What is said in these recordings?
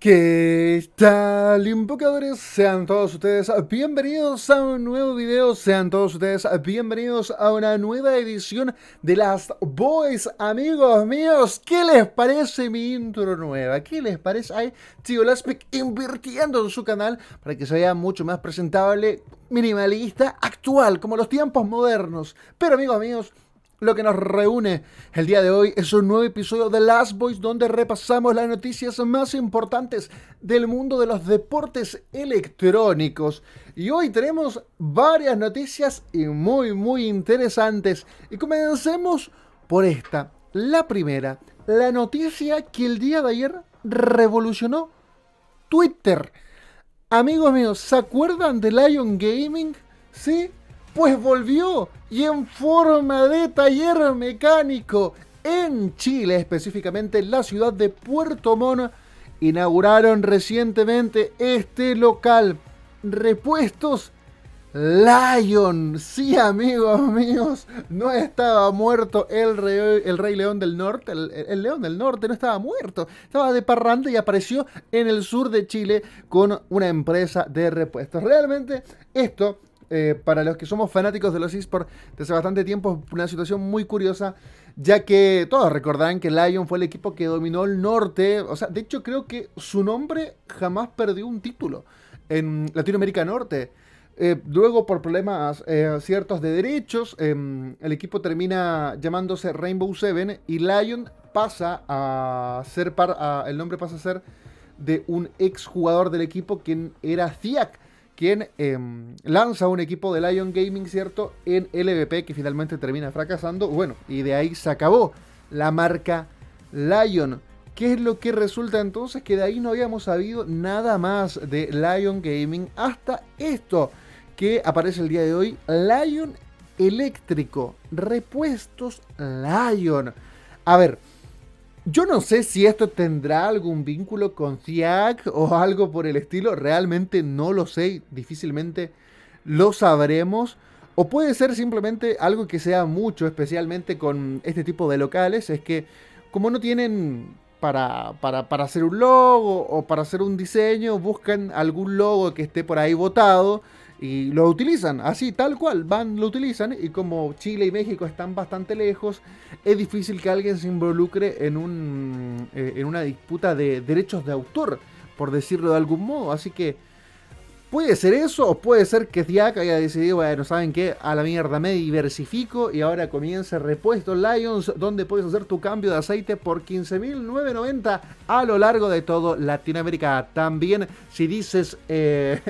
¿Qué tal, invocadores? Sean todos ustedes bienvenidos a un nuevo video, sean todos ustedes bienvenidos a una nueva edición de Last Boys, amigos míos. ¿Qué les parece mi intro nueva? ¿Qué les parece? Hay Tío Laspic invirtiendo en su canal para que se vea mucho más presentable, minimalista, actual, como los tiempos modernos. Pero, amigos míos, lo que nos reúne el día de hoy es un nuevo episodio de Last Boys donde repasamos las noticias más importantes del mundo de los deportes electrónicos. Y hoy tenemos varias noticias y muy muy interesantes. Y comencemos por esta, la primera, la noticia que el día de ayer revolucionó Twitter. Amigos míos, ¿se acuerdan de Lion Gaming? Sí, pues volvió y en forma de taller mecánico en Chile, específicamente en la ciudad de Puerto Montt, inauguraron recientemente este local. Repuestos Lion. Sí, amigos míos, no estaba muerto el rey, el rey león del norte. El, león del norte no estaba muerto. Estaba de parranda y apareció en el sur de Chile con una empresa de repuestos. Realmente esto eh, para los que somos fanáticos de los esports desde hace bastante tiempo, una situación muy curiosa, ya que todos recordarán que Lion fue el equipo que dominó el norte, o sea, de hecho creo que su nombre jamás perdió un título en Latinoamérica Norte. Eh, luego, por problemas eh, ciertos de derechos, em, el equipo termina llamándose Rainbow Seven y Lion pasa a ser el nombre pasa a ser de un exjugador del equipo quien era Ziak quien em, lanza un equipo de Lion Gaming, ¿cierto? En LVP que finalmente termina fracasando. Bueno, y de ahí se acabó la marca Lion. ¿Qué es lo que resulta entonces? Que de ahí no habíamos sabido nada más de Lion Gaming hasta esto que aparece el día de hoy. Lion eléctrico, repuestos Lion. A ver, yo no sé si esto tendrá algún vínculo con CIAC o algo por el estilo. Realmente no lo sé. Difícilmente lo sabremos. O puede ser simplemente algo que sea mucho, especialmente con este tipo de locales. Es que como no tienen para, para, para hacer un logo o para hacer un diseño, buscan algún logo que esté por ahí botado. Y lo utilizan, así, tal cual, van, lo utilizan, y como Chile y México están bastante lejos, es difícil que alguien se involucre en, un, eh, en una disputa de derechos de autor, por decirlo de algún modo. Así que Puede ser eso, o puede ser que Diak haya decidido, bueno, ¿saben qué? A la mierda, me diversifico y ahora comienza Repuesto Lions, donde puedes hacer tu cambio de aceite por 15.990 a lo largo de todo Latinoamérica. También, si dices, eh,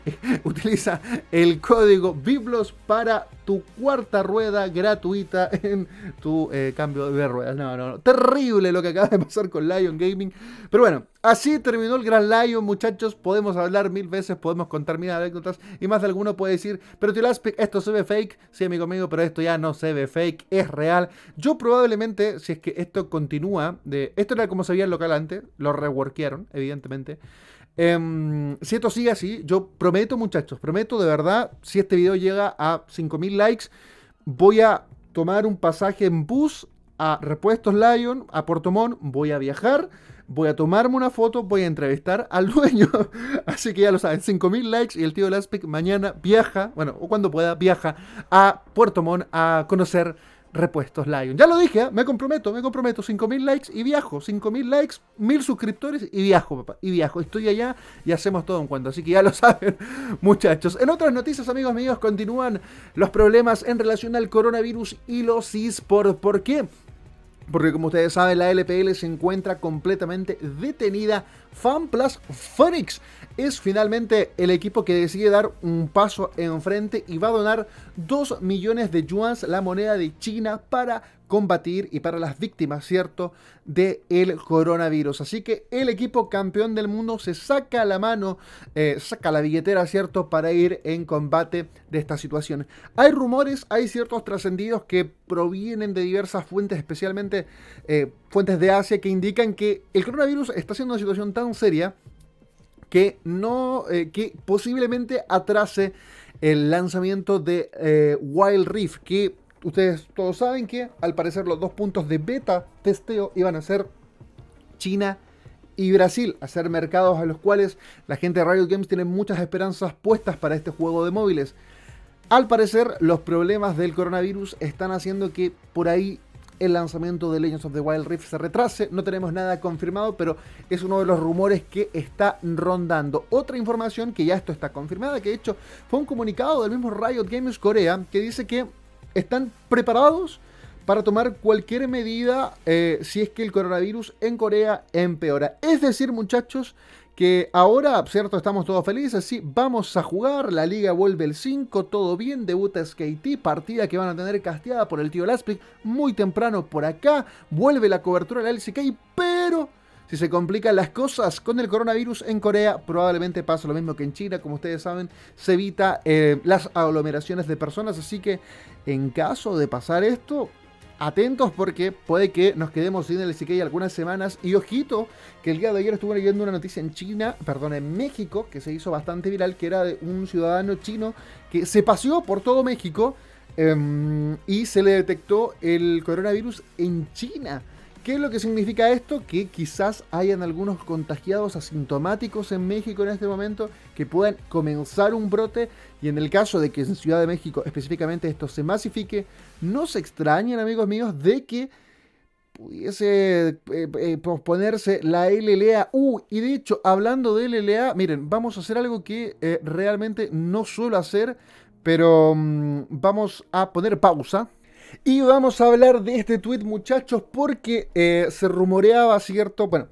utiliza el código BIBLOS para tu cuarta rueda gratuita en tu eh, cambio de ruedas. No, no, no. Terrible lo que acaba de pasar con Lion Gaming. Pero bueno, Así terminó el Gran Lion, muchachos. Podemos hablar mil veces, podemos contar mil anécdotas y más de alguno puede decir, pero esto se ve fake. Sí, amigo mío, pero esto ya no se ve fake, es real. Yo probablemente, si es que esto continúa, de, esto era como se veía el local antes, lo reworkearon, evidentemente. Em, si esto sigue así, yo prometo, muchachos, prometo de verdad, si este video llega a 5000 likes, voy a tomar un pasaje en bus a Repuestos Lion, a Portomón voy a viajar voy a tomarme una foto, voy a entrevistar al dueño. Así que ya lo saben, 5.000 likes y el tío Laspic mañana viaja, bueno, o cuando pueda, viaja a Puerto Montt a conocer repuestos Lion. Ya lo dije, ¿eh? me comprometo, me comprometo. 5.000 likes y viajo. 5.000 likes, 1.000 suscriptores y viajo, papá. Y viajo. Estoy allá y hacemos todo en cuanto. Así que ya lo saben, muchachos. En otras noticias, amigos míos, continúan los problemas en relación al coronavirus y los eSports. ¿Por qué? Porque como ustedes saben, la LPL se encuentra completamente detenida. Plus Phoenix es finalmente el equipo que decide dar un paso en frente y va a donar 2 millones de yuans, la moneda de China, para combatir y para las víctimas, ¿cierto?, de el coronavirus. Así que el equipo campeón del mundo se saca la mano, eh, saca la billetera, ¿cierto?, para ir en combate de esta situación. Hay rumores, hay ciertos trascendidos que provienen de diversas fuentes, especialmente eh, fuentes de Asia, que indican que el coronavirus está siendo una situación tan seria que no, eh, que posiblemente atrase el lanzamiento de eh, Wild Rift, que ustedes todos saben que al parecer los dos puntos de beta testeo iban a ser China y Brasil, a ser mercados a los cuales la gente de Riot Games tiene muchas esperanzas puestas para este juego de móviles. Al parecer, los problemas del coronavirus están haciendo que por ahí el lanzamiento de Legends of the Wild Rift se retrase. No tenemos nada confirmado, pero es uno de los rumores que está rondando. Otra información que ya esto está confirmada, que de hecho fue un comunicado del mismo Riot Games Corea, que dice que están preparados para tomar cualquier medida eh, si es que el coronavirus en Corea empeora. Es decir, muchachos, que ahora, ¿cierto? Estamos todos felices, sí, vamos a jugar, la liga vuelve el 5, todo bien, debuta SKT, partida que van a tener casteada por el tío Laspic muy temprano por acá, vuelve la cobertura de la LCK, pero si se complican las cosas con el coronavirus en Corea, probablemente pasa lo mismo que en China. Como ustedes saben, se evita eh, las aglomeraciones de personas. Así que en caso de pasar esto, atentos porque puede que nos quedemos sin el hay algunas semanas. Y ojito, que el día de ayer estuve leyendo una noticia en China, perdón, en México, que se hizo bastante viral, que era de un ciudadano chino que se paseó por todo México em, y se le detectó el coronavirus en China. ¿Qué es lo que significa esto? Que quizás hayan algunos contagiados asintomáticos en México en este momento que puedan comenzar un brote y en el caso de que en Ciudad de México específicamente esto se masifique, no se extrañen amigos míos de que pudiese eh, eh, ponerse la LLA. Uh, y de hecho, hablando de LLA, miren, vamos a hacer algo que eh, realmente no suelo hacer, pero mm, vamos a poner pausa y vamos a hablar de este tweet, muchachos, porque eh, se rumoreaba, ¿cierto? Bueno,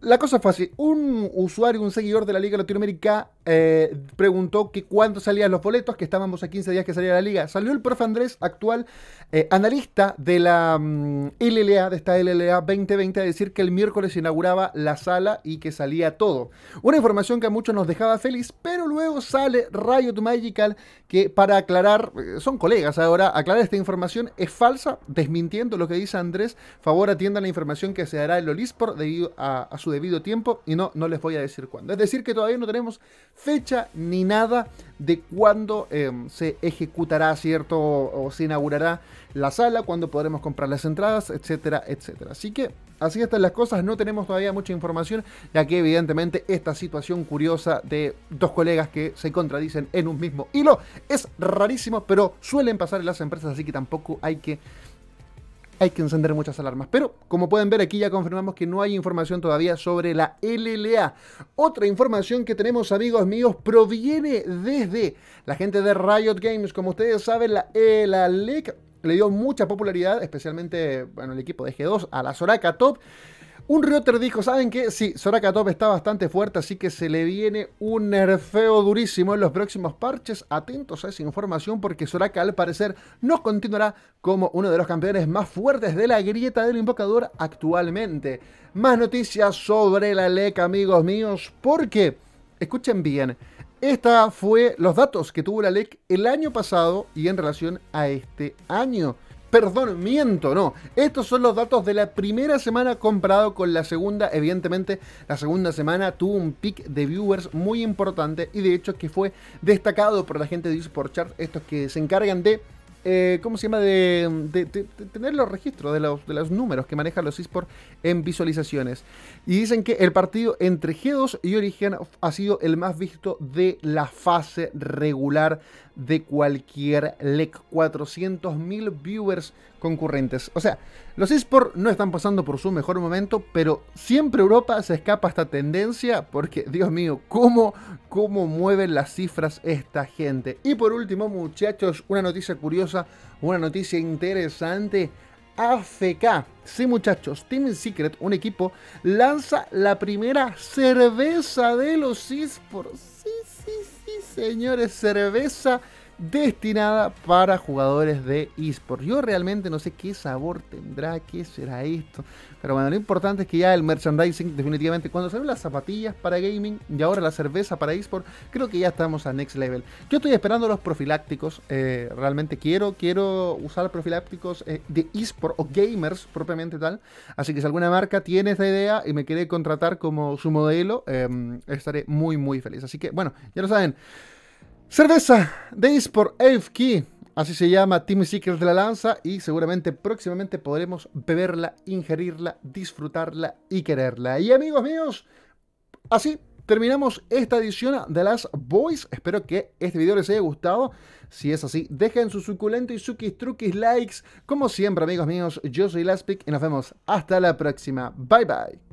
la cosa fue así. Un usuario, un seguidor de la Liga Latinoamérica eh, preguntó que cuándo salían los boletos, que estábamos a 15 días que salía la liga. Salió el profe Andrés, actual eh, analista de la mm, LLA, de esta LLA 2020, a decir que el miércoles inauguraba la sala y que salía todo. Una información que a muchos nos dejaba feliz, pero luego sale Riot Magical que para aclarar, eh, son colegas ahora, aclarar esta información es falsa, desmintiendo lo que dice Andrés. Favor atiendan la información que se dará en Lolispor debido a su debido tiempo y no, no les voy a decir cuándo. Es decir, que todavía no tenemos fecha ni nada de cuándo em, se ejecutará, ¿cierto? O, o, se inaugurará la sala, cuándo podremos comprar las entradas, etcétera, etcétera. Así que así están las cosas, no tenemos todavía mucha información, ya que evidentemente esta situación curiosa de dos colegas que se contradicen en un mismo hilo es rarísimo, pero suelen pasar en las empresas, así que tampoco hay que hay que encender muchas alarmas. Pero, como pueden ver aquí, ya confirmamos que no hay información todavía sobre la LLA. Otra información que tenemos, amigos míos, proviene desde la gente de Riot Games. Como ustedes saben, la, eh, LEC le dio mucha popularidad, especialmente, bueno, el equipo de G2, a la Soraka Top. Un Rioter dijo, ¿saben qué? Sí, Soraka Top está bastante fuerte, así que se le viene un nerfeo durísimo en los próximos parches. Atentos a esa información porque Soraka al parecer nos continuará como uno de los campeones más fuertes de la grieta del invocador actualmente. Más noticias sobre la LEC, amigos míos, porque, escuchen bien, esta fue los datos que tuvo la LEC el año pasado y en relación a este año. Perdón, miento, no. Estos son los datos de la primera semana comparado con la segunda. Evidentemente, la segunda semana tuvo un pic de viewers muy importante y de hecho que fue destacado por la gente de Esports Chart, estos que se encargan de eh, ¿cómo se llama? De, tener los registros de los, de los números que manejan los eSports en visualizaciones. Y dicen que el partido entre G2 y Origen ha sido el más visto de la fase regular de cualquier LEC. 400.000 viewers concurrentes. O sea, los esports no están pasando por su mejor momento, pero siempre Europa se escapa a esta tendencia porque, Dios mío, cómo, cómo mueven las cifras esta gente. Y por último, muchachos, una noticia curiosa, una noticia interesante. AFK. Sí, muchachos, Team Secret, un equipo, lanza la primera cerveza de los esports. Sí señores, cerveza destinada para jugadores de esports. Yo realmente no sé qué sabor tendrá, qué será esto. Pero bueno, lo importante es que ya el merchandising, definitivamente, cuando salen las zapatillas para gaming y ahora la cerveza para esports, creo que ya estamos a next level. Yo estoy esperando los profilácticos. Eh, realmente quiero, quiero usar profilácticos eh, de esports o gamers propiamente tal. Así que si alguna marca tiene esta idea y me quiere contratar como su modelo, em, estaré muy, muy feliz. Así que bueno, ya lo saben. Cerveza Days por Key, así se llama Timmy Seekers de la Lanza y seguramente próximamente podremos beberla, ingerirla, disfrutarla y quererla. Y amigos míos, así terminamos esta edición de las Boys. Espero que este video les haya gustado. Si es así, dejen sus suculentos y suquis truquis likes. Como siempre, amigos míos, yo soy Laspic y nos vemos hasta la próxima. Bye bye.